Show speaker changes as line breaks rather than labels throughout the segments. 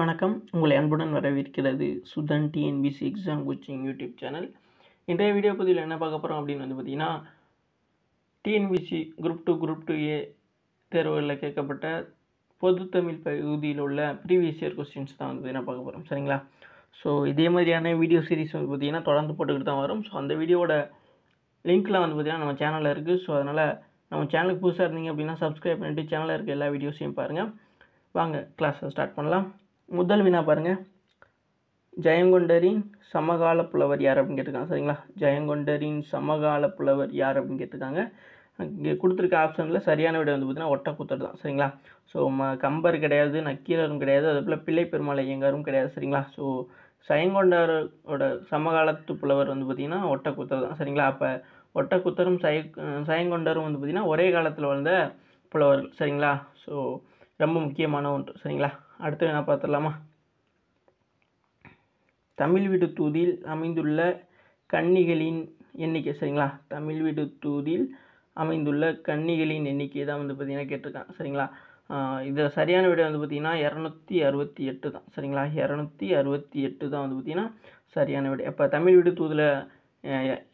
வணக்கம் உங்களை அன்புடன் வரவேற்கிறது Suthan TNPSC exam coaching YouTube channel இன்றைய வீடியோ பதிவில் என்ன பார்க்க போகிறோம் அப்படின்னு வந்து பார்த்தீங்கன்னா TNPSC group two group two A தேர்வுகளில் கேட்கப்பட்ட பொது தமிழ் பகுதியில் உள்ள ப்ரீவியஸ் இயர் கொஸ்டின்ஸ் தான் வந்து என்ன பார்க்க போகிறோம் சரிங்களா ஸோ இதே மாதிரியான வீடியோ சீரிஸ் வந்து பார்த்திங்கன்னா தொடர்ந்து போட்டுக்கிட்டு தான் வரும் ஸோ அந்த வீடியோட லிங்க்லாம் வந்து பார்த்திங்கன்னா நம்ம சேனலில் இருக்குது ஸோ அதனால் நம்ம சேனலுக்கு புதுசாக இருந்தீங்க அப்படின்னா சப்ஸ்கிரைப் பண்ணிவிட்டு சேனலில் இருக்க எல்லா வீடியோஸையும் பாருங்கள் வாங்க கிளாஸை ஸ்டார்ட் பண்ணலாம் முதல் வினா பாருங்க ஜெயங்கொண்டரின் சமகால புலவர் யார் அப்படின்னு கேட்டிருக்காங்க சரிங்களா ஜெயங்கொண்டரின் சமகால புலவர் யார் அப்படின்னு கேட்டிருக்காங்க இங்கே கொடுத்துருக்க ஆப்ஷனில் சரியான விடை வந்து பார்த்தீங்கன்னா ஒட்டக்குத்தர் தான் சரிங்களா ஸோ ம கம்பர் கிடையாது நக்கீரரும் கிடையாது அது போல் பிள்ளை பெருமாள் ஐயங்காரும் கிடையாது சரிங்களா ஸோ சயங்கொண்டாரோட சமகாலத்து புலவர் வந்து பார்த்திங்கன்னா ஒட்டக்குத்தர் தான் சரிங்களா அப்போ ஒட்டக்கூத்தரும் சய சயங்கொண்டரும் வந்து பார்த்திங்கன்னா ஒரே காலத்தில் வாழ்ந்த புலவர் சரிங்களா ஸோ ரொம்ப முக்கியமான ஒன்று சரிங்களா அடுத்து என்ன பார்த்துடலாமா தமிழ் வீடு தூதில் அமைந்துள்ள கன்னிகளின் எண்ணிக்கை சரிங்களா தமிழ் வீடு தூதில் அமைந்துள்ள கன்னிகளின் எண்ணிக்கை தான் வந்து பார்த்திங்கன்னா கேட்டிருக்கான் சரிங்களா இதில் சரியான விடை வந்து பார்த்திங்கன்னா இரநூத்தி அறுபத்தி எட்டு தான் சரிங்களா இரநூத்தி அறுபத்தி எட்டு தான் வந்து பார்த்திங்கன்னா சரியான விடை அப்போ தமிழ் வீடு தூதில்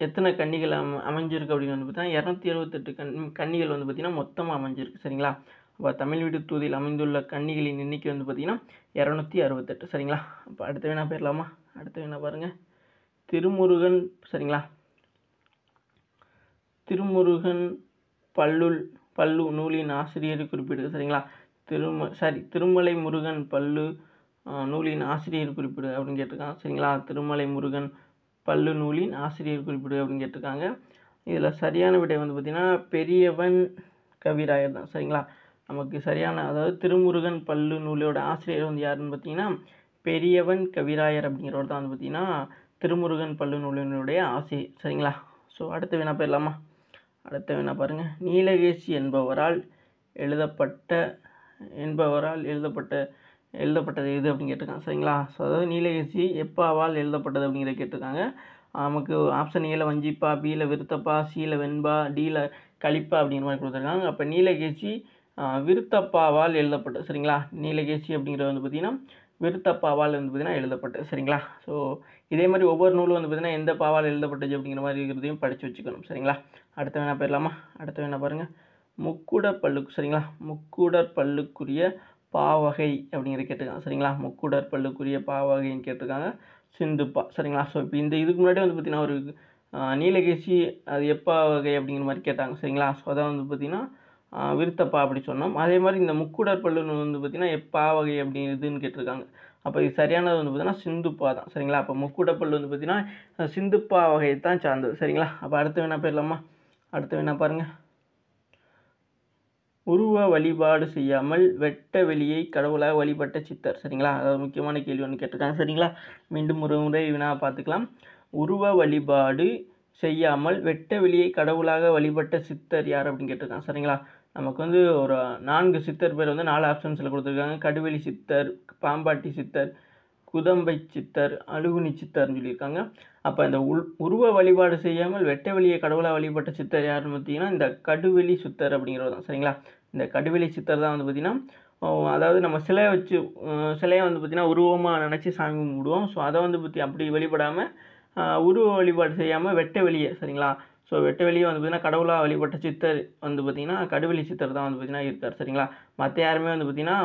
எத்தனை கன்னிகள் அம அமைஞ்சிருக்கு அப்படின்னு வந்து பார்த்தீங்கன்னா இரநூத்தி அறுபத்தெட்டு கண் கன்னிகள் வந்து பார்த்திங்கன்னா மொத்தமாக அமைஞ்சிருக்கு சரிங்களா தமிழ் வீடு தூதியில் அமைந்துள்ள கன்னிகளின் எண்ணிக்கை வந்து பார்த்திங்கன்னா இரநூத்தி அறுபத்தெட்டு சரிங்களா இப்போ அடுத்த வேணா போயிடலாமா அடுத்த வேணா பாருங்கள் திருமுருகன் சரிங்களா திருமுருகன் பல்லுள் பல்லு நூலின் ஆசிரியர் குறிப்பிடுது சரிங்களா திரும சாரி திருமலை முருகன் பல்லு நூலின் ஆசிரியர் குறிப்பிடு அப்படின்னு கேட்டிருக்காங்க சரிங்களா திருமலை முருகன் பல்லு நூலின் ஆசிரியர் குறிப்பிடு அப்படின்னு கேட்டிருக்காங்க இதில் சரியான விடை வந்து பார்த்திங்கன்னா பெரியவன் கவிராயர் தான் சரிங்களா நமக்கு சரியான அதாவது திருமுருகன் பல்லு நூலோட ஆசிரியர் வந்து யாருன்னு பார்த்தீங்கன்னா பெரியவன் கவிராயர் அப்படிங்கிறவர் தான் வந்து பார்த்தீங்கன்னா திருமுருகன் பல்லு நூலினுடைய ஆசிரியர் சரிங்களா ஸோ அடுத்த வேணா போயிடலாமா அடுத்த வேணா பாருங்கள் நீலகேசி என்பவரால் எழுதப்பட்ட என்பவரால் எழுதப்பட்ட எழுதப்பட்டது எது அப்படின்னு கேட்டிருக்காங்க சரிங்களா ஸோ அதாவது நீலகேசி எப்பாவால் எழுதப்பட்டது அப்படிங்கிற கேட்டிருக்காங்க நமக்கு ஆப்ஷன் ஏல வஞ்சிப்பா பியில் விருத்தப்பா சியில் வெண்பா டீல கழிப்பா அப்படிங்கிற மாதிரி கொடுத்துருக்காங்க அப்போ நீலகேசி விருத்தப்பாவால் எழுதப்பட்டது சரிங்களா நீலகேசி அப்படிங்கிறது வந்து பார்த்திங்கன்னா விருத்தப்பாவால் வந்து பார்த்திங்கன்னா எழுதப்பட்டது சரிங்களா ஸோ இதே மாதிரி ஒவ்வொரு நூலும் வந்து பார்த்திங்கன்னா எந்த பாவால் எழுதப்பட்டது அப்படிங்கிற மாதிரி இருக்கிறதையும் படித்து வச்சுக்கணும் சரிங்களா அடுத்த வேணா போயிடலாமா அடுத்த வேணா பாருங்கள் முக்கூடர் பல்லுக்கு சரிங்களா முக்குடர் பல்லுக்குரிய பாவகை அப்படிங்கிற கேட்டிருக்காங்க சரிங்களா முக்கூடர் பல்லுக்குரிய பாவகைன்னு கேட்டிருக்காங்க சிந்துப்பா சரிங்களா ஸோ இப்போ இந்த இதுக்கு முன்னாடி வந்து பார்த்திங்கன்னா ஒரு நீலகேசி அது எப்பா வகை அப்படிங்கிற மாதிரி கேட்டாங்க சரிங்களா ஸோ அதான் வந்து பார்த்திங்கன்னா விருத்தப்பா அப்படி சொன்னோம் அதே மாதிரி இந்த முக்குடர் பல்லுன்னு வந்து பார்த்தீங்கன்னா எப்பா வகை இதுன்னு கேட்டிருக்காங்க அப்போ இது சரியானது வந்து பார்த்தீங்கன்னா சிந்துப்பா தான் சரிங்களா அப்போ முக்குடப்பல் வந்து பார்த்தீங்கன்னா சிந்துப்பா வகையை தான் சார்ந்தது சரிங்களா அப்போ அடுத்து வேணா போயிடலாமா அடுத்து வேணா பாருங்கள் உருவ வழிபாடு செய்யாமல் வெட்ட வெளியை கடவுளாக வழிபட்ட சித்தர் சரிங்களா அதாவது முக்கியமான கேள்வி ஒன்று கேட்டிருக்காங்க சரிங்களா மீண்டும் ஒரு முறை வினா பார்த்துக்கலாம் உருவ வழிபாடு செய்யாமல் வெட்ட வெளியை கடவுளாக வழிபட்ட சித்தர் யார் அப்படின்னு கேட்டிருக்காங்க சரிங்களா நமக்கு வந்து ஒரு நான்கு சித்தர் பேர் வந்து நாலு ஆப்ஷன்ஸில் கொடுத்துருக்காங்க கடுவெளி சித்தர் பாம்பாட்டி சித்தர் குதம்பை சித்தர் அழுகுனி சித்தர்னு சொல்லியிருக்காங்க அப்போ இந்த உள் உருவ வழிபாடு செய்யாமல் வெட்ட வெளியை கடவுளாக வழிபட்ட சித்தர் யாருன்னு பார்த்தீங்கன்னா இந்த கடுவெளி சித்தர் அப்படிங்கிறது தான் சரிங்களா இந்த கடுவெளி சித்தர் தான் வந்து பார்த்திங்கன்னா அதாவது நம்ம சிலையை வச்சு சிலையை வந்து பார்த்திங்கன்னா உருவமாக நினச்சி சாமி கும்பிடுவோம் ஸோ அதை வந்து பற்றி அப்படி வழிபடாமல் உருவ வழிபாடு செய்யாமல் வெட்ட வெளியே சரிங்களா ஸோ வெட்ட வெளியே வந்து பார்த்திங்கன்னா கடவுளாக வழிபட்ட சித்தர் வந்து பார்த்திங்கன்னா கடுவெளி சித்தர் தான் வந்து பார்த்திங்கன்னா இருக்கார் சரிங்களா மற்ற யாருமே வந்து பார்த்திங்கன்னா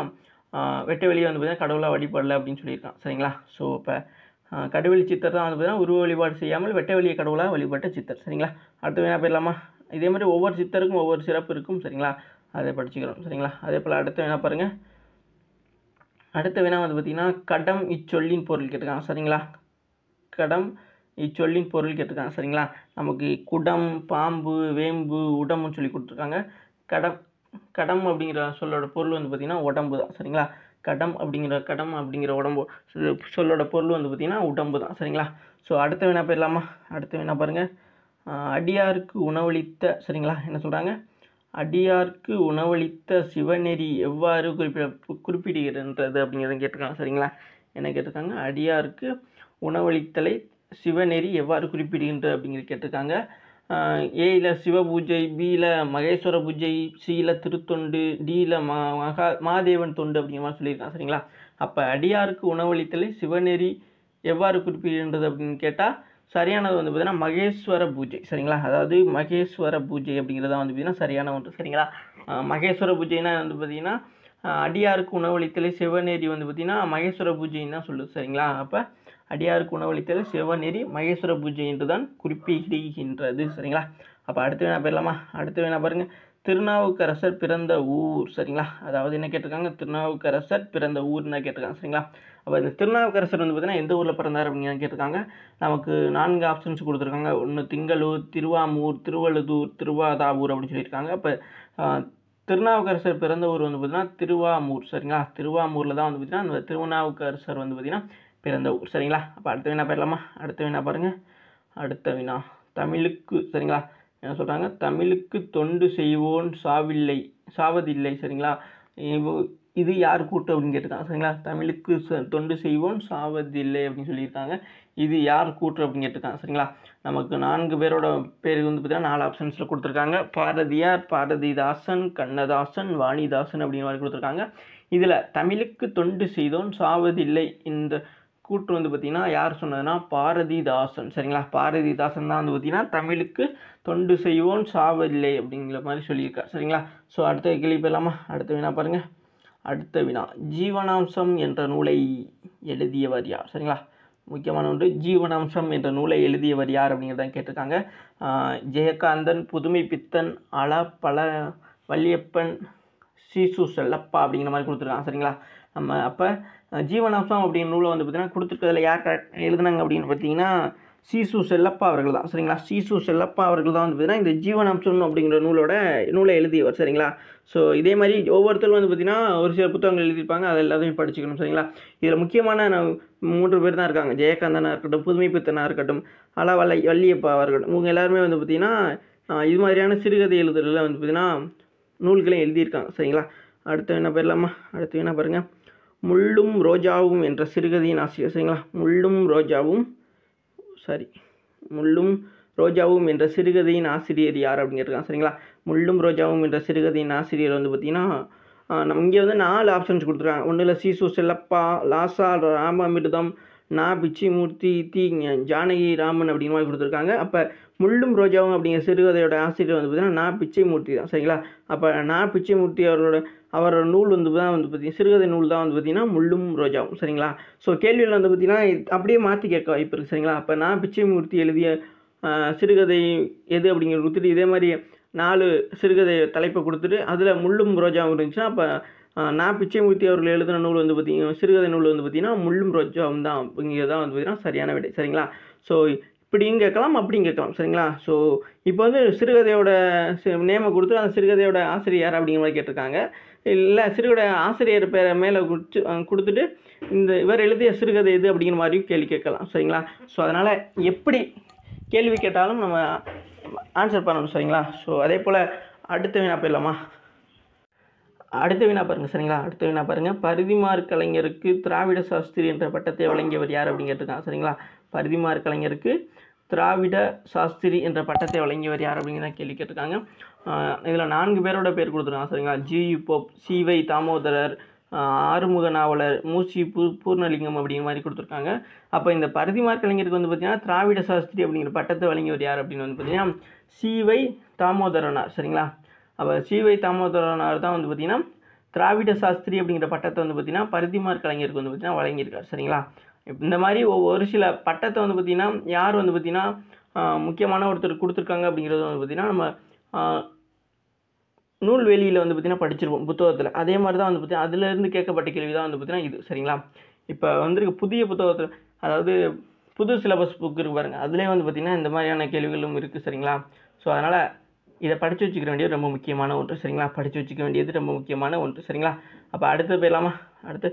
வெட்ட வெளியே வந்து பார்த்திங்கன்னா கடவுளாக வழிபடலை அப்படின்னு சொல்லியிருக்கான் சரிங்களா ஸோ இப்போ கடுவெளி சித்தர் தான் வந்து பார்த்திங்கன்னா உருவ வழிபாடு செய்யாமல் வெட்ட வெளியே கடவுளாக வழிபட்ட சித்தர் சரிங்களா அடுத்து வேணா போயிடலாமா இதே மாதிரி ஒவ்வொரு சித்தருக்கும் ஒவ்வொரு சிறப்பு இருக்கும் சரிங்களா அதை படிச்சுக்கிறோம் சரிங்களா அதே போல் அடுத்து வேணா பாருங்கள் அடுத்த வேணா வந்து பார்த்திங்கன்னா கடம் இச்சொல்லின் பொருள் கேட்டிருக்காங்க சரிங்களா கடம் இச்சொல்லின் பொருள் கேட்டிருக்காங்க சரிங்களா நமக்கு குடம் பாம்பு வேம்பு உடம்புன்னு சொல்லி கொடுத்துருக்காங்க கடம் கடம் அப்படிங்கிற சொல்லோட பொருள் வந்து பார்த்திங்கன்னா உடம்பு தான் சரிங்களா கடம் அப்படிங்கிற கடம் அப்படிங்கிற உடம்பு சொல்லோட பொருள் வந்து பார்த்திங்கன்னா உடம்பு தான் சரிங்களா ஸோ அடுத்த வேணா போயிடலாமா அடுத்த வேணா பாருங்கள் அடியாருக்கு உணவளித்த சரிங்களா என்ன சொல்கிறாங்க அடியார்க்கு உணவளித்த சிவநெறி எவ்வாறு குறிப்பிட குறிப்பிடுகின்றது அப்படிங்கிறத கேட்டிருக்காங்க சரிங்களா என்ன கேட்டிருக்காங்க அடியாருக்கு உணவளித்தலை சிவநெறி எவ்வாறு குறிப்பிடுகின்ற அப்படிங்கிற கேட்டிருக்காங்க ஏயில் பூஜை பியில் மகேஸ்வர பூஜை சியில் திருத்தொண்டு டியில் மகா மாதேவன் தொண்டு அப்படிங்கிற மாதிரி சொல்லியிருக்கான் சரிங்களா அப்போ அடியாருக்கு உணவளித்தலை சிவநெறி எவ்வாறு குறிப்பிடுகின்றது அப்படின்னு கேட்டால் சரியானது வந்து பார்த்திங்கன்னா மகேஸ்வர பூஜை சரிங்களா அதாவது மகேஸ்வர பூஜை தான் வந்து பார்த்திங்கன்னா சரியான ஒன்று சரிங்களா மகேஸ்வர பூஜைனா வந்து பார்த்திங்கன்னா அடியாருக்கு உணவளித்தலை சிவநேரி வந்து பார்த்திங்கன்னா மகேஸ்வர பூஜைன்னு தான் சொல்லுது சரிங்களா அப்போ அடியாருக்கு உணவளித்தல் சிவநெறி மகேஸ்வர பூஜை என்று தான் குறிப்பிடுகின்றது சரிங்களா அப்போ அடுத்து வேணா போயிடலாமா அடுத்து வேணா பாருங்கள் திருநாவுக்கரசர் பிறந்த ஊர் சரிங்களா அதாவது என்ன கேட்டிருக்காங்க திருநாவுக்கரசர் பிறந்த ஊர்னு கேட்டிருக்காங்க சரிங்களா அப்போ இந்த திருநாவுக்கரசர் வந்து பார்த்திங்கன்னா எந்த ஊரில் பிறந்தார் அப்படின்னு கேட்டிருக்காங்க நமக்கு நான்கு ஆப்ஷன்ஸ் கொடுத்துருக்காங்க ஒன்று திங்களூர் திருவாமூர் திருவள்ளூர் திருவாதாவூர் அப்படின்னு சொல்லியிருக்காங்க அப்போ திருநாவுக்கரசர் பிறந்த ஊர் வந்து பார்த்திங்கன்னா திருவாமூர் சரிங்களா திருவாமூரில் தான் வந்து பார்த்திங்கன்னா அந்த திருநாவுக்கரசர் வந்து பார்த்திங்கன்னா பிறந்த ஊர் சரிங்களா அப்போ அடுத்த வினா பெறலாமா அடுத்த வினா பாருங்கள் அடுத்த வினா தமிழுக்கு சரிங்களா என்ன சொல்கிறாங்க தமிழுக்கு தொண்டு செய்வோன் சாவில்லை சாவதில்லை சரிங்களா இது யார் கூட்டு அப்படின்னு கேட்டிருக்காங்க சரிங்களா தமிழுக்கு தொண்டு செய்வோம் சாவதில்லை அப்படின்னு சொல்லியிருக்காங்க இது யார் கூட்டு அப்படின்னு கேட்டிருக்காங்க சரிங்களா நமக்கு நான்கு பேரோட பேர் வந்து பார்த்திங்கன்னா நாலு ஆப்ஷன்ஸில் கொடுத்துருக்காங்க பாரதியார் பாரதிதாசன் கண்ணதாசன் வாணிதாசன் அப்படின்னு மாதிரி கொடுத்துருக்காங்க இதில் தமிழுக்கு தொண்டு செய்தோம் சாவதில்லை இந்த கூட்டு வந்து பார்த்திங்கன்னா யார் சொன்னதுன்னா பாரதிதாசன் சரிங்களா பாரதிதாசன் தான் வந்து பார்த்திங்கன்னா தமிழுக்கு தொண்டு செய்வோம் சாவதில்லை அப்படிங்கிற மாதிரி சொல்லியிருக்கா சரிங்களா ஸோ அடுத்த கிளி போயிடலாமா அடுத்த வினா பாருங்கள் அடுத்த வினா ஜீவனாம்சம் என்ற நூலை எழுதியவர் யார் சரிங்களா முக்கியமான ஒன்று ஜீவனாம்சம் என்ற நூலை எழுதியவர் யார் அப்படிங்கிறதான் கேட்டிருக்காங்க ஜெயகாந்தன் புதுமை பித்தன் அல பல வள்ளியப்பன் சீசு செல்லப்பா அப்படிங்கிற மாதிரி கொடுத்துருக்காங்க சரிங்களா நம்ம அப்போ ஜீவனாம்சம் அப்படிங்கிற நூலை வந்து பார்த்திங்கன்னா கொடுத்துருக்கிறதுல யார் எழுதுனாங்க அப்படின்னு பார்த்தீங்கன்னா சீசு செல்லப்பா அவர்கள் தான் சரிங்களா சீசு செல்லப்பா அவர்கள் தான் வந்து பார்த்திங்கன்னா இந்த ஜீவனாம்சம் அப்படிங்கிற நூலோட நூலை எழுதியவர் சரிங்களா ஸோ இதே மாதிரி ஒவ்வொருத்தரும் வந்து பார்த்திங்கன்னா ஒரு சில புத்தகங்கள் எழுதியிருப்பாங்க அதை எல்லாத்தையும் படிச்சுக்கணும் சரிங்களா இதில் முக்கியமான மூன்று பேர் தான் இருக்காங்க ஜெயகாந்தனாக இருக்கட்டும் புதுமை பித்தனாக இருக்கட்டும் அலா வள்ளியப்பா இருக்கட்டும் இவங்க எல்லாருமே வந்து பார்த்திங்கன்னா இது மாதிரியான சிறுகதை எழுதுறதுல வந்து பார்த்திங்கன்னா நூல்களையும் எழுதியிருக்காங்க சரிங்களா அடுத்து என்ன பேர்லாமா அடுத்து என்ன பாருங்கள் முள்ளும் ரோஜாவும் என்ற சிறுகதையின் ஆசிரியர் சரிங்களா முள்ளும் ரோஜாவும் சாரி முள்ளும் ரோஜாவும் என்ற சிறுகதையின் ஆசிரியர் யார் அப்படின்னு இருக்காங்க சரிங்களா முள்ளும் ரோஜாவும் என்ற சிறுகதையின் ஆசிரியர் வந்து பார்த்திங்கன்னா நம்ம இங்கே வந்து நாலு ஆப்ஷன்ஸ் கொடுத்துருக்காங்க ஒன்றில் சிசு செல்லப்பா லாசா ராமாமிர்தம் நா பிச்சிமூர்த்தி தி ஜானகி ராமன் அப்படிங்கிற மாதிரி கொடுத்துருக்காங்க அப்போ முள்ளும் ரோஜாவும் அப்படிங்கிற சிறுகதையோட ஆசிரியர் வந்து பார்த்திங்கன்னா நா பிச்சைமூர்த்தி தான் சரிங்களா அப்போ நா பிச்சைமூர்த்தி அவர்களோட அவரோட நூல் வந்து தான் வந்து பார்த்திங்கன்னா சிறுகதை நூல் தான் வந்து பார்த்திங்கன்னா முள்ளும் ரோஜாவும் சரிங்களா ஸோ கேள்வியில் வந்து பார்த்திங்கன்னா அப்படியே மாற்றி கேட்க வாய்ப்பு இருக்குது சரிங்களா அப்போ நான் பிச்சைமூர்த்தி எழுதிய சிறுகதை எது அப்படிங்கிற கொடுத்துட்டு இதே மாதிரி நாலு சிறுகதை தலைப்பை கொடுத்துட்டு அதில் முள்ளும் ரோஜாவும் இருந்துச்சுன்னா அப்போ நான் பிச்சைமூர்த்தி அவர்கள் எழுதின நூல் வந்து பார்த்திங்கன்னா சிறுகதை நூல் வந்து பார்த்திங்கன்னா முள்ளும் ரோஜாவும் தான் அப்படிங்கிறது தான் வந்து பார்த்திங்கன்னா சரியான விடை சரிங்களா ஸோ இப்படியும் கேட்கலாம் அப்படியும் கேட்கலாம் சரிங்களா ஸோ இப்போ வந்து சிறுகதையோட நேமை கொடுத்து அந்த சிறுகதையோட ஆசிரியர் யார் அப்படிங்கிற மாதிரி கேட்டிருக்காங்க இல்லை சிறுகதை ஆசிரியர் பேரை மேலே குடிச்சு கொடுத்துட்டு இந்த இவர் எழுதிய சிறுகதை இது அப்படிங்கிற மாதிரியும் கேள்வி கேட்கலாம் சரிங்களா ஸோ அதனால் எப்படி கேள்வி கேட்டாலும் நம்ம ஆன்சர் பண்ணணும் சரிங்களா ஸோ அதே போல் அடுத்த வினா போயிடலாமா அடுத்த வினா பாருங்கள் சரிங்களா அடுத்த வினா பாருங்கள் பரிதிமார் கலைஞருக்கு திராவிட சாஸ்திரி என்ற பட்டத்தை வழங்கியவர் யார் அப்படின்னு கேட்டிருக்காங்க சரிங்களா பரிதிமார் கலைஞருக்கு திராவிட சாஸ்திரி என்ற பட்டத்தை வழங்கியவர் யார் அப்படிங்கிறத கேள்வி கேட்டிருக்காங்க இதில் நான்கு பேரோட பேர் கொடுத்துருக்காங்க சரிங்களா G U Pope Sivai Thamotharar Arumuga Navalar மூசி பூ பூர்ணலிங்கம் அப்படிங்கிற மாதிரி கொடுத்துருக்காங்க அப்போ இந்த பரதிமார் கலைஞருக்கு வந்து பார்த்திங்கன்னா திராவிட சாஸ்திரி அப்படிங்கிற பட்டத்தை வழங்கியவர் யார் அப்படின்னு வந்து பார்த்திங்கன்னா வை தாமோதரனார் சரிங்களா அப்போ சி வை தாமோதரனார் தான் வந்து பார்த்திங்கன்னா திராவிட சாஸ்திரி அப்படிங்கிற பட்டத்தை வந்து பார்த்திங்கன்னா பரதிமார் கலைஞருக்கு வந்து பார்த்திங்கன்னா வழங்கியிருக்கார் சரிங்களா இந்த மாதிரி ஒரு சில பட்டத்தை வந்து பார்த்திங்கன்னா யார் வந்து பார்த்திங்கன்னா முக்கியமான ஒருத்தர் கொடுத்துருக்காங்க அப்படிங்கிறது வந்து பார்த்திங்கன்னா நம்ம நூல் வெளியில் வந்து பார்த்திங்கன்னா படிச்சிருப்போம் புத்தகத்தில் அதே மாதிரி தான் வந்து பார்த்திங்கன்னா அதுலேருந்து கேட்கப்பட்ட கேள்வி தான் வந்து பார்த்திங்கன்னா இது சரிங்களா இப்போ வந்துருக்கு புதிய புத்தகத்தில் அதாவது புது சிலபஸ் புக் இருக்கு பாருங்கள் அதுலேயே வந்து பார்த்திங்கன்னா இந்த மாதிரியான கேள்விகளும் இருக்குது சரிங்களா ஸோ அதனால் இதை படித்து வச்சுக்க வேண்டியது ரொம்ப முக்கியமான ஒன்று சரிங்களா படித்து வச்சுக்க வேண்டியது ரொம்ப முக்கியமான ஒன்று சரிங்களா அப்போ அடுத்து போயிடலாமா அடுத்து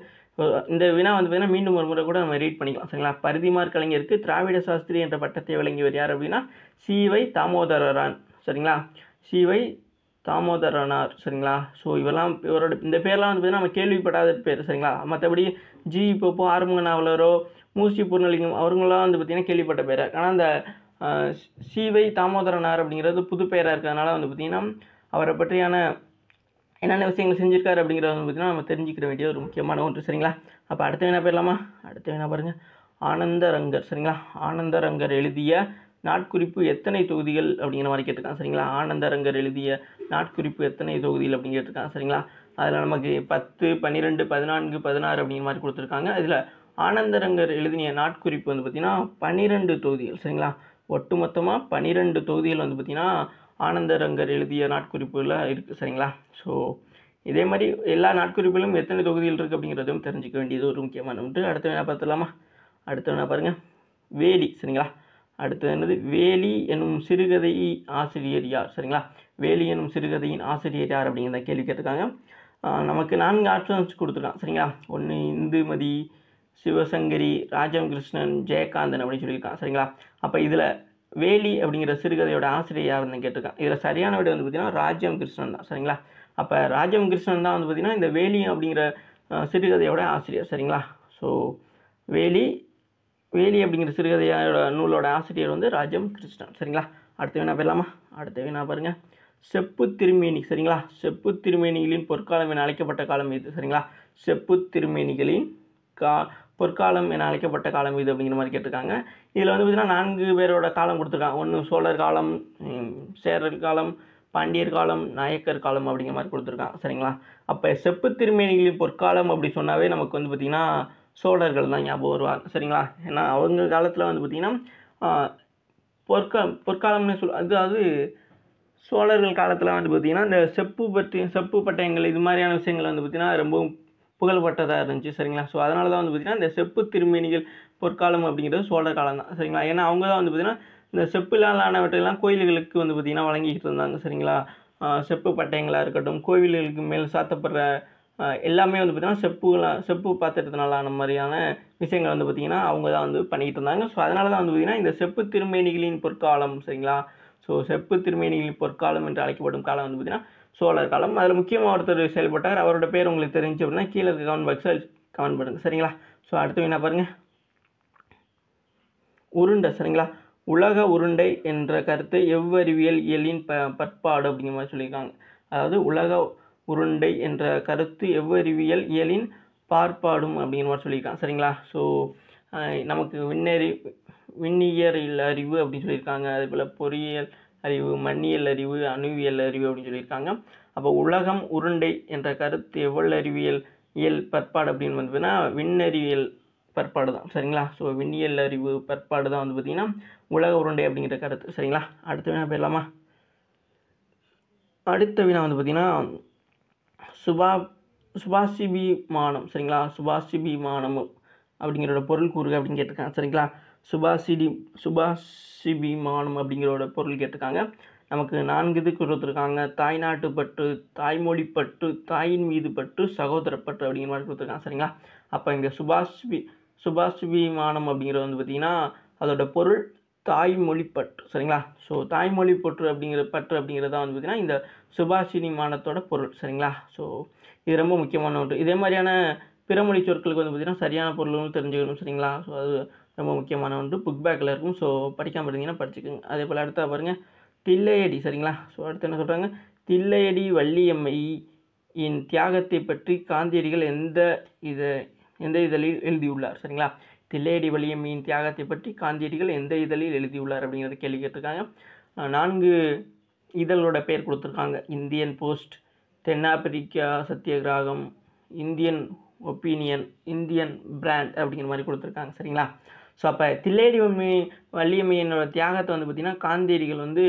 இந்த வினா வந்து பார்த்திங்கன்னா மீண்டும் ஒரு முறை கூட நம்ம ரீட் பண்ணிக்கலாம் சரிங்களா பரிதிமார் கலைஞருக்கு திராவிட சாஸ்திரி என்ற பட்டத்தை வழங்கியவர் யார் அப்படின்னா சிவை தாமோதரரான் சரிங்களா சிவை தாமோதரனார் சரிங்களா ஸோ இவெல்லாம் இவரோட இந்த பேர்லாம் வந்து நம்ம கேள்விப்படாத பேர் சரிங்களா மற்றபடி ஜி இப்போப்போ ஆறுமுக நாவலரோ மூசி பூர்ணலிங்கம் அவங்களாம் வந்து பார்த்திங்கன்னா கேள்விப்பட்ட பேர் ஆனால் அந்த சிவை தாமோதரனார் அப்படிங்கிறது புது பெயராக இருக்கிறதுனால வந்து பார்த்திங்கன்னா அவரை பற்றியான என்னென்ன விஷயங்கள் செஞ்சுருக்காரு அப்படிங்கிறத வந்து பார்த்திங்கன்னா நம்ம தெரிஞ்சுக்கிற வேண்டிய ஒரு முக்கியமான ஒன்று சரிங்களா அப்போ அடுத்து என்ன போயிடலாமா அடுத்து என்ன பாருங்கள் ஆனந்தரங்கர் சரிங்களா ஆனந்தரங்கர் எழுதிய நாட்குறிப்பு எத்தனை தொகுதிகள் அப்படிங்கிற மாதிரி கேட்டிருக்கான் சரிங்களா ஆனந்தரங்கர் எழுதிய நாட்குறிப்பு எத்தனை தொகுதிகள் அப்படின்னு கேட்டிருக்கான் சரிங்களா அதில் நமக்கு பத்து பன்னிரெண்டு பதினான்கு பதினாறு அப்படிங்கிற மாதிரி கொடுத்துருக்காங்க அதில் ஆனந்தரங்கர் எழுதிய நாட்குறிப்பு வந்து பார்த்திங்கன்னா பன்னிரெண்டு தொகுதிகள் சரிங்களா ஒட்டுமொத்தமாக பன்னிரெண்டு தொகுதிகள் வந்து பார்த்திங்கன்னா ஆனந்தரங்கர் எழுதிய நாட்குறிப்புகளாக இருக்குது சரிங்களா ஸோ இதே மாதிரி எல்லா நாட்குறிப்புகளும் எத்தனை தொகுதிகள் இருக்குது அப்படிங்கிறதையும் தெரிஞ்சிக்க வேண்டியது ஒரு முக்கியமான ஒன்று அடுத்து வேணால் பார்த்துடலாமா அடுத்து வேணால் பாருங்கள் வேலி சரிங்களா அடுத்தது என்னது வேலி எனும் சிறுகதை ஆசிரியர் யார் சரிங்களா வேலி எனும் சிறுகதையின் ஆசிரியர் யார் அப்படிங்கிறத கேள்வி கேட்டிருக்காங்க நமக்கு நான்கு ஆப்ஷன்ஸ் கொடுத்துருக்கான் சரிங்களா ஒன்று இந்துமதி சிவசங்கரி ராஜம் கிருஷ்ணன் ஜெயகாந்தன் அப்படின்னு சொல்லியிருக்கான் சரிங்களா அப்போ இதில் வேலி அப்படிங்கிற சிறுகதையோட ஆசிரியர் யாருன்னு கேட்டிருக்கான் இதில் சரியான விட வந்து பார்த்தீங்கன்னா ராஜம் கிருஷ்ணன் தான் சரிங்களா அப்போ ராஜம் கிருஷ்ணன் தான் வந்து பார்த்தீங்கன்னா இந்த வேலி அப்படிங்கிற சிறுகதையோட ஆசிரியர் சரிங்களா ஸோ வேலி வேலி அப்படிங்கிற சிறுகதையோட நூலோட ஆசிரியர் வந்து ராஜம் கிருஷ்ணன் சரிங்களா அடுத்த வேணா போயிடலாமா அடுத்த வேணா பாருங்கள் செப்பு திருமேனி சரிங்களா செப்பு திருமேனிகளின் பொற்காலம் என அழைக்கப்பட்ட காலம் இது சரிங்களா செப்பு திருமேனிகளின் கா பொற்காலம் என அழைக்கப்பட்ட காலம் இது அப்படிங்கிற மாதிரி கேட்டிருக்காங்க இதில் வந்து பார்த்திங்கன்னா நான்கு பேரோட காலம் கொடுத்துருக்காங்க ஒன்று சோழர் காலம் சேரர் காலம் பாண்டியர் காலம் நாயக்கர் காலம் அப்படிங்கிற மாதிரி கொடுத்துருக்காங்க சரிங்களா அப்போ செப்பு திருமேனிகளின் பொற்காலம் அப்படி சொன்னாவே நமக்கு வந்து பார்த்திங்கன்னா சோழர்கள் தான் ஞாபகம் வருவாங்க சரிங்களா ஏன்னா அவங்க காலத்தில் வந்து பார்த்திங்கன்னா பொற்கா பொற்காலம்னு சொல் அதாவது சோழர்கள் காலத்தில் வந்து பார்த்திங்கன்னா இந்த செப்பு பற்றி செப்பு பட்டயங்கள் இது மாதிரியான விஷயங்கள் வந்து பார்த்திங்கன்னா ரொம்பவும் புகழ்பெற்றதாக இருந்துச்சு சரிங்களா ஸோ அதனால தான் வந்து பார்த்திங்கன்னா இந்த செப்பு திருமேனிகள் பொற்காலம் அப்படிங்கிறது சோழர் காலம் தான் சரிங்களா ஏன்னா அவங்க தான் வந்து பார்த்திங்கன்னா இந்த செப்புலால் ஆனவற்றையெல்லாம் கோயில்களுக்கு வந்து பார்த்திங்கன்னா வழங்கிக்கிட்டு இருந்தாங்க சரிங்களா செப்பு பட்டயங்களாக இருக்கட்டும் கோவில்களுக்கு மேல் சாத்தப்படுற எல்லாமே வந்து பார்த்திங்கன்னா செப்புகளாக செப்பு பாத்திரத்தினாலான மாதிரியான விஷயங்கள் வந்து பார்த்திங்கன்னா அவங்க தான் வந்து பண்ணிக்கிட்டு இருந்தாங்க ஸோ அதனால தான் வந்து பார்த்திங்கன்னா இந்த செப்பு திருமேனிகளின் பொற்காலம் சரிங்களா ஸோ செப்பு திருமேனிகளின் பொற்காலம் என்று அழைக்கப்படும் காலம் வந்து பார்த்திங்கன்னா சோழர் காலம் அதில் முக்கியமாக ஒருத்தர் செயல்பட்டார் அவரோட பேர் உங்களுக்கு தெரிஞ்சு அப்படின்னா கீழே இருக்க கமெண்ட் பாக்ஸில் கமெண்ட் பண்ணுங்கள் சரிங்களா ஸோ அடுத்து என்ன பாருங்கள் உருண்டை சரிங்களா உலக உருண்டை என்ற கருத்து எவ்வறிவியல் இயலின் ப பற்பாடு அப்படிங்கிற மாதிரி சொல்லியிருக்காங்க அதாவது உலக உருண்டை என்ற கருத்து எவ்வறிவியல் இயலின் பார்ப்பாடும் அப்படிங்கிற மாதிரி சொல்லியிருக்காங்க சரிங்களா ஸோ நமக்கு விண்ணறி விண்ணியல் அறிவு அப்படின்னு சொல்லியிருக்காங்க அதே போல் பொறியியல் அறிவு மண்ணியல் அறிவு அணுவியல் அறிவு அப்படின்னு சொல்லியிருக்காங்க அப்போ உலகம் உருண்டை என்ற கருத்து எவ்வளவு அறிவியல் இயல் பற்பாடு அப்படின்னு வந்து பார்த்தீங்கன்னா விண்ணறிவியல் பற்பாடு தான் சரிங்களா ஸோ விண்ணியல் அறிவு பற்பாடு தான் வந்து பார்த்திங்கன்னா உலக உருண்டை அப்படிங்கிற கருத்து சரிங்களா அடுத்த வினா போயிடலாமா அடுத்த வினா வந்து பார்த்திங்கன்னா சுபா சுபாசிபிமானம் சரிங்களா சுபாசிபிமானம் அப்படிங்கிறோட பொருள் கூறுக அப்படின்னு கேட்டிருக்காங்க சரிங்களா சுபாசிடி சுபாசிபிமானம் அப்படிங்கிறோட பொருள் கேட்டிருக்காங்க நமக்கு நான்கு இது கொடுத்துருக்காங்க தாய்நாட்டு பற்று தாய்மொழி பற்று தாயின் மீது பற்று சகோதர பற்று அப்படிங்கிற மாதிரி கொடுத்துருக்காங்க சரிங்களா அப்போ இங்கே சுபாஷ்பி சுபாஷ்பிமானம் அப்படிங்கிறது வந்து பார்த்திங்கன்னா அதோட பொருள் தாய்மொழி பற்று சரிங்களா ஸோ தாய்மொழி பற்று அப்படிங்கிற பற்று அப்படிங்கிறதா வந்து பார்த்திங்கன்னா இந்த சுபாஷினி மானத்தோட பொருள் சரிங்களா ஸோ இது ரொம்ப முக்கியமான ஒன்று இதே மாதிரியான பிறமொழி சொற்களுக்கு வந்து பார்த்திங்கன்னா சரியான பொருள்னு தெரிஞ்சுக்கணும் சரிங்களா ஸோ அது ரொம்ப முக்கியமான ஒன்று புக் பேக்கில் இருக்கும் ஸோ படிக்காமல் இருந்தீங்கன்னா படிச்சுக்கோங்க அதே போல் அடுத்தா பாருங்கள் தில்லையடி சரிங்களா ஸோ அடுத்து என்ன சொல்கிறாங்க தில்லையடி வள்ளியம்மை என் தியாகத்தை பற்றி காந்தியடிகள் எந்த இதை எந்த இதழில் எழுதியுள்ளார் சரிங்களா தில்லையடி வள்ளியம்மையின் தியாகத்தை பற்றி காந்தியடிகள் எந்த இதழில் எழுதியுள்ளார் அப்படிங்கிறத கேள்வி கேட்டிருக்காங்க நான்கு இதழோட பெயர் கொடுத்துருக்காங்க இந்தியன் போஸ்ட் தென்னாப்பிரிக்கா சத்தியகிராகம் இந்தியன் ஒப்பீனியன் இந்தியன் பிராண்ட் அப்படிங்கிற மாதிரி கொடுத்துருக்காங்க சரிங்களா ஸோ அப்போ தில்லேடி அம்மி வள்ளியம்மையினோட தியாகத்தை வந்து பார்த்திங்கன்னா காந்தியடிகள் வந்து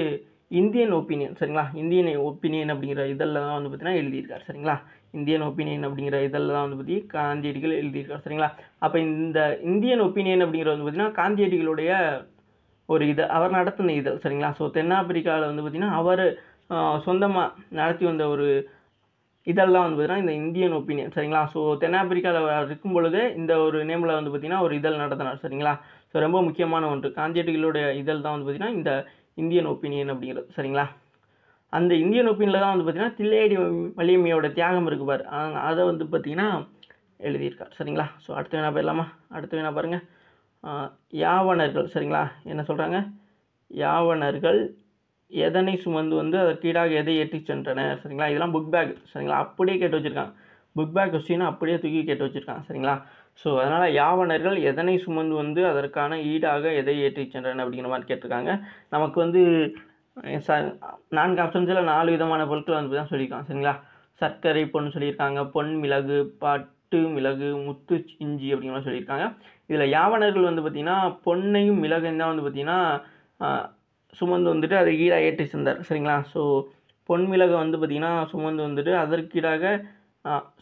இந்தியன் ஒப்பீனியன் சரிங்களா இந்தியன் ஒப்பீனியன் அப்படிங்கிற இதில் தான் வந்து பார்த்திங்கன்னா எழுதியிருக்கார் சரிங்களா இந்தியன் ஒப்பீனியன் அப்படிங்கிற இதில் தான் வந்து பற்றி காந்தியடிகள் எழுதியிருக்கார் சரிங்களா அப்போ இந்த இந்தியன் ஒப்பீனியன் அப்படிங்கிறது வந்து பார்த்திங்கன்னா காந்தியடிகளுடைய ஒரு இது அவர் நடத்தின இதழ் சரிங்களா ஸோ தென்னாப்பிரிக்காவில் வந்து பார்த்திங்கன்னா அவர் சொந்தமாக நடத்தி வந்த ஒரு இதெல்லாம் வந்து பார்த்திங்கன்னா இந்த இந்தியன் ஒப்பீனியன் சரிங்களா ஸோ தென்னாப்பிரிக்காவில் இருக்கும் பொழுது இந்த ஒரு நேமில் வந்து பார்த்திங்கன்னா ஒரு இதழ் நடத்தினார் சரிங்களா ஸோ ரொம்ப முக்கியமான ஒன்று காந்தியடிகளுடைய இதழ் தான் வந்து பார்த்திங்கன்னா இந்த இந்தியன் ஒப்பீனியன் அப்படிங்கிறது சரிங்களா அந்த இந்தியன் ஒப்பீனியில் தான் வந்து பார்த்திங்கன்னா தில்லையடி வலிமையோட தியாகம் இருக்குவார் பாரு அதை வந்து பார்த்திங்கன்னா எழுதியிருக்கார் சரிங்களா ஸோ அடுத்து வேணா போயிடலாமா அடுத்து வேணா பாருங்கள் யாவணர்கள் சரிங்களா என்ன சொல்கிறாங்க யாவணர்கள் எதனை சுமந்து வந்து அதற்கீடாக எதை ஏற்றி சென்றனர் சரிங்களா இதெல்லாம் புக் பேக் சரிங்களா அப்படியே கேட்டு வச்சுருக்காங்க புக் பேக் கொஸ்டின் அப்படியே தூக்கி கேட்டு வச்சுருக்கான் சரிங்களா ஸோ அதனால் யாவனர்கள் எதனை சுமந்து வந்து அதற்கான ஈடாக எதை ஏற்றி சென்றன அப்படிங்கிற மாதிரி கேட்டிருக்காங்க நமக்கு வந்து சார் நான்கு ஆப்ஷன்ஸில் நாலு விதமான பொருட்கள் வந்து தான் சொல்லியிருக்காங்க சரிங்களா சர்க்கரை பொண்ணு சொல்லியிருக்காங்க பொன் மிளகு பாட்டு மிளகு முத்து இஞ்சி அப்படிங்கிற மாதிரி சொல்லியிருக்காங்க இதில் யாவனர்கள் வந்து பார்த்திங்கன்னா பொன்னையும் மிளகையும் தான் வந்து பார்த்திங்கன்னா சுமந்து வந்துட்டு அதை ஈடாக ஏற்றி சென்றார் சரிங்களா ஸோ பொன் மிளகை வந்து பார்த்திங்கன்னா சுமந்து வந்துட்டு அதற்கீடாக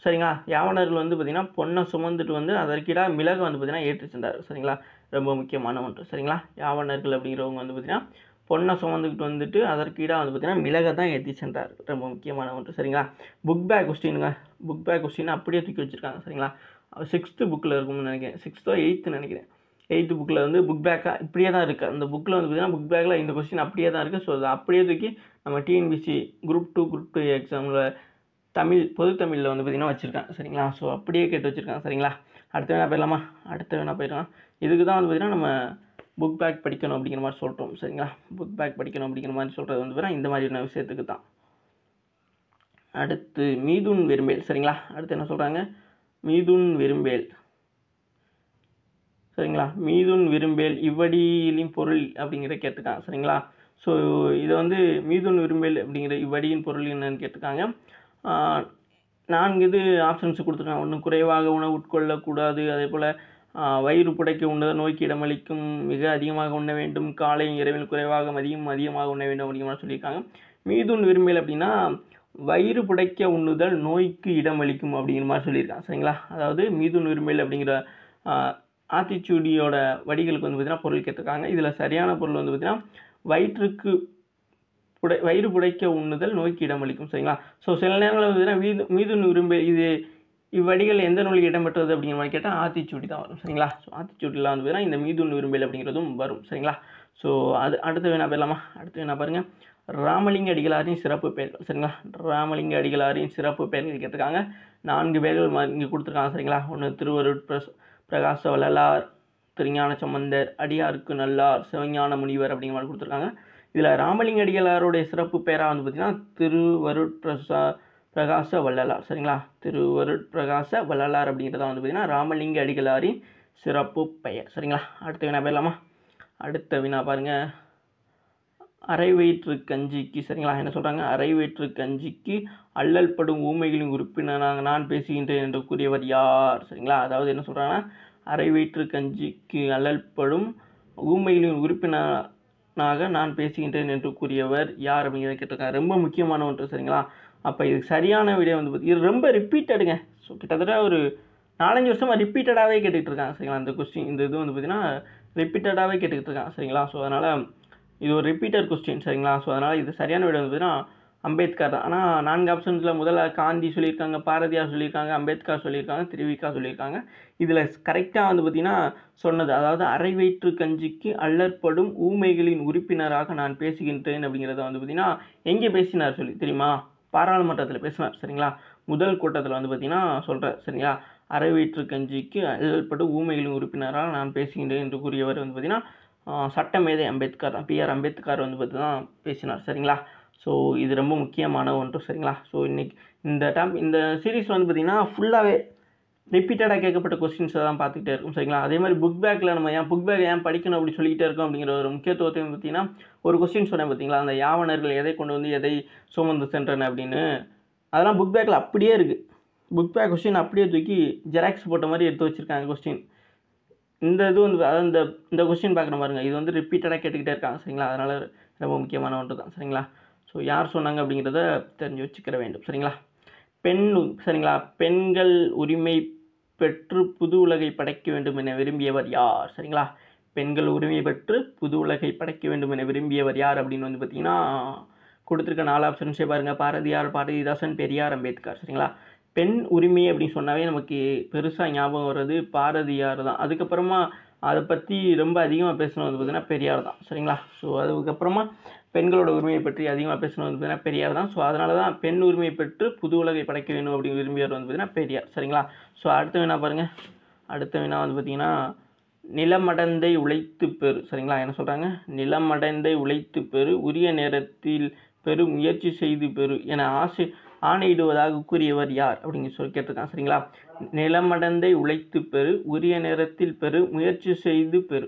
சரிங்களா யாவனர்கள் வந்து பார்த்திங்கன்னா பொண்ணை சுமந்துட்டு வந்து அதற்கீடாக மிளகு வந்து பார்த்திங்கன்னா ஏற்றி சென்றார் சரிங்களா ரொம்ப முக்கியமான ஒன்று சரிங்களா யாவனர்கள் அப்படிங்கிறவங்க வந்து பார்த்திங்கன்னா பொண்ணை சுமந்துக்கிட்டு வந்துட்டு அதற்கீடாக வந்து பார்த்திங்கன்னா மிளகை தான் ஏற்றி சென்றார் ரொம்ப முக்கியமான ஒன்று சரிங்களா புக் பேக் கொஸ்டின்ங்க புக் பேக் கொஸ்டின் அப்படியே தூக்கி வச்சுருக்காங்க சரிங்களா சிக்ஸ்த்து புக்கில் இருக்கும்னு நினைக்கிறேன் சிக்ஸ்த்தோ எயித்துன்னு நினைக்கிறேன் எயித்து புக்கில் வந்து புக் பேக்காக இப்படியே தான் இருக்குது அந்த புக்கில் வந்து பார்த்திங்கன்னா புக் பேக்கில் இந்த கொஸ்டின் அப்படியே தான் இருக்குது ஸோ அதை அப்படியே தூக்கி நம்ம TNPSC group two group two எக்ஸாமில் தமிழ் பொது தமிழில் வந்து பார்த்திங்கன்னா வச்சுருக்கேன் சரிங்களா ஸோ அப்படியே கேட்டு வச்சுருக்கேன் சரிங்களா அடுத்த வேணா போயிடலாமா அடுத்த வேணா போயிடலாம் இதுக்கு தான் வந்து பார்த்திங்கன்னா நம்ம புக் பேக் படிக்கணும் அப்படிங்கிற மாதிரி சொல்கிறோம் சரிங்களா புக் பேக் படிக்கணும் அப்படிங்கிற மாதிரி சொல்கிறது வந்து பார்த்தீங்கன்னா இந்த மாதிரியான விஷயத்துக்கு தான் அடுத்து மீதுன் வெறும்பேல் சரிங்களா அடுத்து என்ன சொல்கிறாங்க மீதுன் வெறும்பேல் சரிங்களா மீதுன் விரும்பேல் இவ்வடியிலும் பொருள் அப்படிங்கிற கேட்டிருக்கான் சரிங்களா ஸோ இதை வந்து மீதுன் விரும்பேல் அப்படிங்கிற இவ்வடியின் பொருள் என்னன்னு கேட்டிருக்காங்க நான்கு இது ஆப்ஷன்ஸ் கொடுத்துருக்காங்க ஒன்று குறைவாக உணவு உட்கொள்ளக்கூடாது அதே போல் வயிறு புடைக்க உண்டதை நோய்க்கு இடமளிக்கும் மிக அதிகமாக உண்ண வேண்டும் காலை இரவில் குறைவாக மதியம் அதிகமாக உண்ண வேண்டும் அப்படிங்கிற சொல்லியிருக்காங்க மீதுன் விரும்பியல் அப்படின்னா வயிறு புடைக்க உண்ணுதல் நோய்க்கு இடமளிக்கும் அப்படிங்கிற மாதிரி சொல்லியிருக்காங்க சரிங்களா அதாவது மீதுன் விரும்பல் அப்படிங்கிற ஆட்டிச்சூடியோட வடிகளுக்கு வந்து பார்த்திங்கன்னா பொருள் கேட்டிருக்காங்க இதில் சரியான பொருள் வந்து பார்த்திங்கன்னா வயிற்றுக்கு புடை வயிறு புடைக்க உண்ணுதல் நோய்க்கு இடமளிக்கும் சரிங்களா ஸோ சில நேரங்களில் பார்த்தீங்கன்னா மீது மீது விரும்பு இது இவ்வடிகள் எந்த நோய்க்கு இடம்பெற்றது அப்படிங்கிற மாதிரி கேட்டால் ஆத்திச்சூடி தான் வரும் சரிங்களா ஸோ ஆத்திச்சூடியில் வந்து பார்த்திங்கன்னா இந்த மீதுன்னு விரும்பல் அப்படிங்கிறதும் வரும் சரிங்களா ஸோ அது அடுத்து வேணா பேரலாமா அடுத்து வேணா பாருங்கள் ராமலிங்க அடிகளாரின் சிறப்பு பெயர்கள் சரிங்களா ராமலிங்க அடிகளாரின் சிறப்பு பெயர்கள் கேட்டிருக்காங்க நான்கு பேர்கள் இங்கே கொடுத்துருக்காங்க சரிங்களா ஒன்று திருவருட் பிரஸ் பிரகாச வள்ளலார் திருஞான சம்பந்தர் அடியாருக்கு நல்லார் சிவஞான முனிவர் அப்படிங்கிற மாதிரி கொடுத்துருக்காங்க இதில் ராமலிங்க அடிகளாருடைய சிறப்பு பேராக வந்து பார்த்திங்கன்னா திருவருட்பிரசா பிரகாச வள்ளலார் சரிங்களா திருவருட் பிரகாச வள்ளலார் அப்படிங்கிறதா வந்து பார்த்திங்கன்னா ராமலிங்க அடிகளாரின் சிறப்பு பெயர் சரிங்களா அடுத்த வினா போயிடலாமா அடுத்த வினா பாருங்கள் அரை வயிற்று கஞ்சிக்கு சரிங்களா என்ன சொல்கிறாங்க அரை வயிற்று கஞ்சிக்கு அல்லல் படும் ஊமைகளின் உறுப்பினராக நான் பேசுகின்றேன் என்று கூறியவர் யார் சரிங்களா அதாவது என்ன சொல்கிறாங்கன்னா அரை வயிற்று கஞ்சிக்கு அல்லல் படும் ஊமைகளின் உறுப்பினராக நான் பேசுகின்றேன் என்று கூறியவர் யார் அப்படிங்கிறத கேட்டிருக்காங்க ரொம்ப முக்கியமான ஒன்று சரிங்களா அப்போ இதுக்கு சரியான விடை வந்து இது ரொம்ப ரிப்பீட்டடுங்க ஸோ கிட்டத்தட்ட ஒரு நாலஞ்சு வருஷமாக ரிப்பீட்டடாகவே கேட்டுக்கிட்டு இருக்காங்க சரிங்களா இந்த கொஸ்டின் இந்த இது வந்து பார்த்திங்கன்னா ரிப்பீட்டடாகவே கேட்டுக்கிட்டு இருக்கான் சரிங்களா ஸோ அதனால் இது ஒரு ரிப்பீட்டர் கொஸ்டின் சரிங்களா ஸோ அதனால் இது சரியான விட வந்து அம்பேத்கர் தான் ஆனால் நான்கு ஆப்ஷன்ஸில் முதல்ல காந்தி சொல்லியிருக்காங்க பாரதியார் சொல்லியிருக்காங்க அம்பேத்கர் சொல்லியிருக்காங்க திருவிக்கா சொல்லியிருக்காங்க இதில் கரெக்டாக வந்து பார்த்திங்கன்னா சொன்னது அதாவது அரை வயிற்று கஞ்சிக்கு அல்லற்படும் ஊமைகளின் உறுப்பினராக நான் பேசுகின்றேன் அப்படிங்கிறத வந்து பார்த்திங்கன்னா எங்கே பேசினார் சொல்லி தெரியுமா பாராளுமன்றத்தில் பேசினார் சரிங்களா முதல் கூட்டத்தில் வந்து பார்த்திங்கன்னா சொல்கிறார் சரிங்களா அரை வயிற்று கஞ்சிக்கு அல்லற்படும் ஊமைகளின் உறுப்பினராக நான் பேசுகின்றேன் என்று கூறியவர் வந்து பார்த்திங்கன்னா சட்டமேதை அம்பேத்கர் பிஆர் அம்பேத்கர் வந்து பார்த்து தான் பேசினார் சரிங்களா ஸோ இது ரொம்ப முக்கியமான ஒன்று சரிங்களா ஸோ இன்றைக்கி இந்த டைம் இந்த சீரீஸ் வந்து பார்த்திங்கன்னா ஃபுல்லாகவே ரிப்பீட்டடாக கேட்கப்பட்ட கொஸ்டின்ஸை தான் பார்த்துக்கிட்டே இருக்கும் சரிங்களா அதே மாதிரி புக் பேக்கில் நம்ம ஏன் புக் பேக் ஏன் படிக்கணும் அப்படி சொல்லிகிட்டே இருக்கோம் அப்படிங்கிற ஒரு முக்கியத்துவத்தையும் பார்த்திங்கன்னா ஒரு கொஸ்டின் சொன்னேன் பார்த்தீங்களா அந்த யாவனர்கள் எதை கொண்டு வந்து எதை சுமந்து சென்றன அப்படின்னு அதெல்லாம் புக் பேக்கில் அப்படியே இருக்குது புக் பேக் கொஸ்டின் அப்படியே தூக்கி ஜெராக்ஸ் போட்ட மாதிரி எடுத்து வச்சுருக்காங்க கொஸ்டின் இந்த இது வந்து அந்த இந்த கொஸ்டின் பார்க்குற பாருங்க இது வந்து ரிப்பீட்டடாக கேட்டுக்கிட்டே இருக்காங்க சரிங்களா அதனால் ரொம்ப முக்கியமான ஒன்று தான் சரிங்களா ஸோ யார் சொன்னாங்க அப்படிங்கிறத தெரிஞ்சு வச்சுக்கிற வேண்டும் சரிங்களா பெண் சரிங்களா பெண்கள் உரிமை பெற்று புது உலகை படைக்க வேண்டும் என விரும்பியவர் யார் சரிங்களா பெண்கள் உரிமை பெற்று புது உலகை படைக்க வேண்டும் என விரும்பியவர் யார் அப்படின்னு வந்து பார்த்தீங்கன்னா கொடுத்துருக்க நாலு ஆப்ஷன்ஸே பாருங்கள் பாரதியார் பாரதிதாசன் பெரியார் அம்பேத்கர் சரிங்களா பெண் உரிமை அப்படின்னு சொன்னாவே நமக்கு பெருசாக ஞாபகம் வர்றது பாரதியார் தான் அதுக்கப்புறமா அதை பற்றி ரொம்ப அதிகமாக பேசணும் வந்து பார்த்திங்கன்னா பெரியார் தான் சரிங்களா ஸோ அதுக்கப்புறமா பெண்களோட உரிமையை பற்றி அதிகமாக பேசணும் வந்து பார்த்தீங்கன்னா பெரியார் தான் ஸோ அதனால தான் பெண் உரிமையை பெற்று புது உலகை படைக்க வேணும் அப்படின்னு விரும்பியவர் வந்து பார்த்தீங்கன்னா பெரியார் சரிங்களா ஸோ அடுத்த வேணா பாருங்கள் அடுத்த வேணா வந்து பார்த்திங்கன்னா நிலமடந்தை உழைத்து பெறு சரிங்களா என்ன சொல்கிறாங்க நிலமடந்தை உழைத்து பெறு உரிய நேரத்தில் பெரும் முயற்சி செய்து பெறு என ஆசை ஆணையிடுவதாக கூறியவர் யார் அப்படின்னு சொல்லி கேட்டிருக்காங்க சரிங்களா நிலமடந்தை உழைத்து பெறு உரிய நேரத்தில் பெறு முயற்சி செய்து பெறு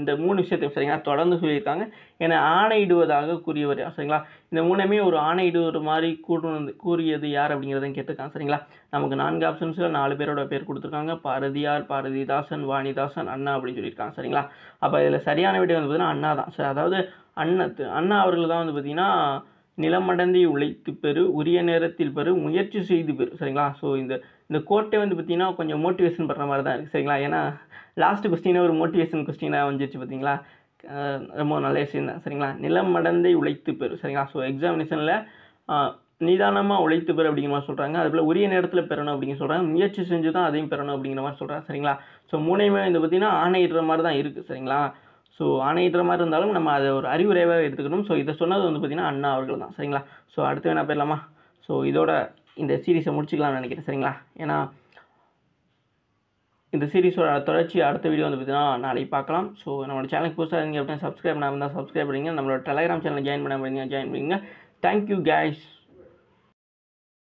இந்த மூணு விஷயத்தையும் சரிங்களா தொடர்ந்து சொல்லியிருக்காங்க என ஆணையிடுவதாக கூறியவர் யார் சரிங்களா இந்த மூணுமே ஒரு ஆணையிடுவது மாதிரி கூடுனது கூறியது யார் அப்படிங்கிறதையும் கேட்டிருக்காங்க சரிங்களா நமக்கு நான்கு ஆப்ஷன்ஸில் நாலு பேரோட பேர் கொடுத்துருக்காங்க பாரதியார் பாரதிதாசன் வாணிதாசன் அண்ணா அப்படின்னு சொல்லியிருக்காங்க சரிங்களா அப்போ இதில் சரியான விடை வந்து பார்த்தீங்கன்னா அண்ணா தான் சரி அதாவது அண்ணா அண்ணா அவர்கள் தான் வந்து பார்த்திங்கன்னா நிலமடந்தை உழைத்து பெறு உரிய நேரத்தில் பெறு முயற்சி செய்து பெறு சரிங்களா ஸோ இந்த இந்த கோட்டை வந்து பார்த்திங்கன்னா கொஞ்சம் மோட்டிவேஷன் பண்ணுற மாதிரி தான் இருக்குது சரிங்களா ஏன்னா லாஸ்ட் கொஸ்டினே ஒரு மோட்டிவேஷன் கொஸ்டினாக வந்துருச்சு பார்த்தீங்களா ரொம்ப நல்ல விஷயம் தான் சரிங்களா நிலம் மடந்தை உழைத்து பெறு சரிங்களா ஸோ எக்ஸாமினேஷனில் நிதானமாக உழைத்து பெற அப்படிங்கிற மாதிரி சொல்கிறாங்க அதுபோல் உரிய நேரத்தில் பெறணும் அப்படின்னு சொல்கிறாங்க முயற்சி செஞ்சு தான் அதையும் பெறணும் அப்படிங்கிற மாதிரி சொல்கிறாங்க சரிங்களா ஸோ மூணையுமே வந்து பார்த்திங்கன்னா ஆணையிடுற மாதிரி தான் இருக்குது சரிங்களா ஸோ ஆணையிடுற மாதிரி இருந்தாலும் நம்ம அதை ஒரு அறிவுரைவாக எடுத்துக்கணும் ஸோ இதை சொன்னது வந்து பார்த்திங்கன்னா அண்ணா அவர்கள் தான் சரிங்களா ஸோ அடுத்து வேணா போயிடலாமா ஸோ இதோட இந்த சீரீஸை முடிச்சுக்கலாம்னு நினைக்கிறேன் சரிங்களா ஏன்னா இந்த சீரீஸோட தொடர்ச்சி அடுத்த வீடியோ வந்து பார்த்தீங்கன்னா நாளைக்கு பார்க்கலாம் ஸோ நம்மளோட சேனலுக்கு புதுசாக இருந்தீங்க அப்படின்னா சப்ஸ்கிரைப் பண்ணாமல் இருந்தால் சப்ஸ்கிரைப் பண்ணுங்க நம்மளோட டெலிகிராம் சேனல் ஜாயின் பண்ண முடியுங்க ஜாயின் பண்ணுங்க தேங்க்யூ கேஷ்